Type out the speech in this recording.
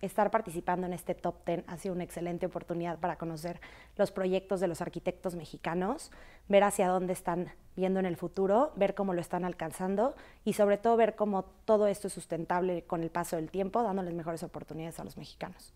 estar participando en este top 10 ha sido una excelente oportunidad para conocer los proyectos de los arquitectos mexicanos, ver hacia dónde están viendo en el futuro, ver cómo lo están alcanzando y sobre todo ver cómo todo esto es sustentable con el paso del tiempo, dándoles mejores oportunidades a los mexicanos.